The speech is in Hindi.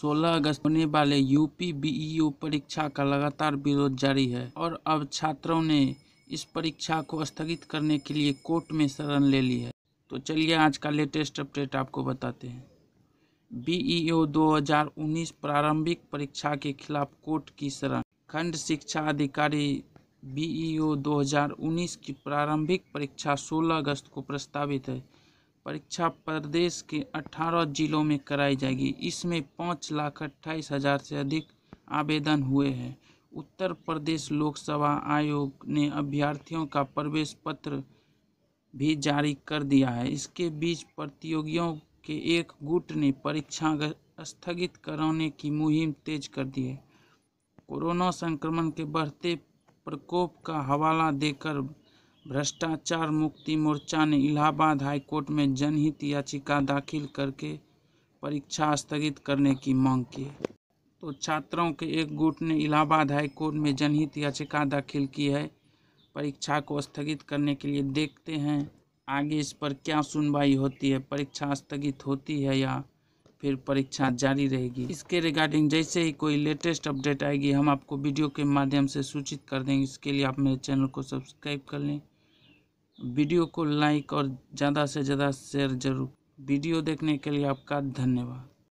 16 अगस्त होने वाले यूपी बीईओ परीक्षा का लगातार विरोध जारी है और अब छात्रों ने इस परीक्षा को स्थगित करने के लिए कोर्ट में शरण ले ली है तो चलिए आज का लेटेस्ट अपडेट आपको बताते हैं बीईओ 2019 प्रारंभिक परीक्षा के खिलाफ कोर्ट की शरण खंड शिक्षा अधिकारी बीईओ 2019 की प्रारंभिक परीक्षा 16 अगस्त को प्रस्तावित है परीक्षा प्रदेश के अठारह जिलों में कराई जाएगी इसमें पाँच लाख अट्ठाईस हज़ार से अधिक आवेदन हुए हैं उत्तर प्रदेश लोकसभा आयोग ने अभ्यर्थियों का प्रवेश पत्र भी जारी कर दिया है इसके बीच प्रतियोगियों के एक गुट ने परीक्षा स्थगित कराने की मुहिम तेज कर दी है कोरोना संक्रमण के बढ़ते प्रकोप का हवाला देकर भ्रष्टाचार मुक्ति मोर्चा ने इलाहाबाद हाईकोर्ट में जनहित याचिका दाखिल करके परीक्षा स्थगित करने की मांग की तो छात्रों के एक गुट ने इलाहाबाद हाईकोर्ट में जनहित याचिका दाखिल की है परीक्षा को स्थगित करने के लिए देखते हैं आगे इस पर क्या सुनवाई होती है परीक्षा स्थगित होती है या फिर परीक्षा जारी रहेगी इसके रिगार्डिंग जैसे ही कोई लेटेस्ट अपडेट आएगी हम आपको वीडियो के माध्यम से सूचित कर देंगे इसके लिए आप मेरे चैनल को सब्सक्राइब कर लें वीडियो को लाइक और ज़्यादा से ज़्यादा शेयर जरूर वीडियो देखने के लिए आपका धन्यवाद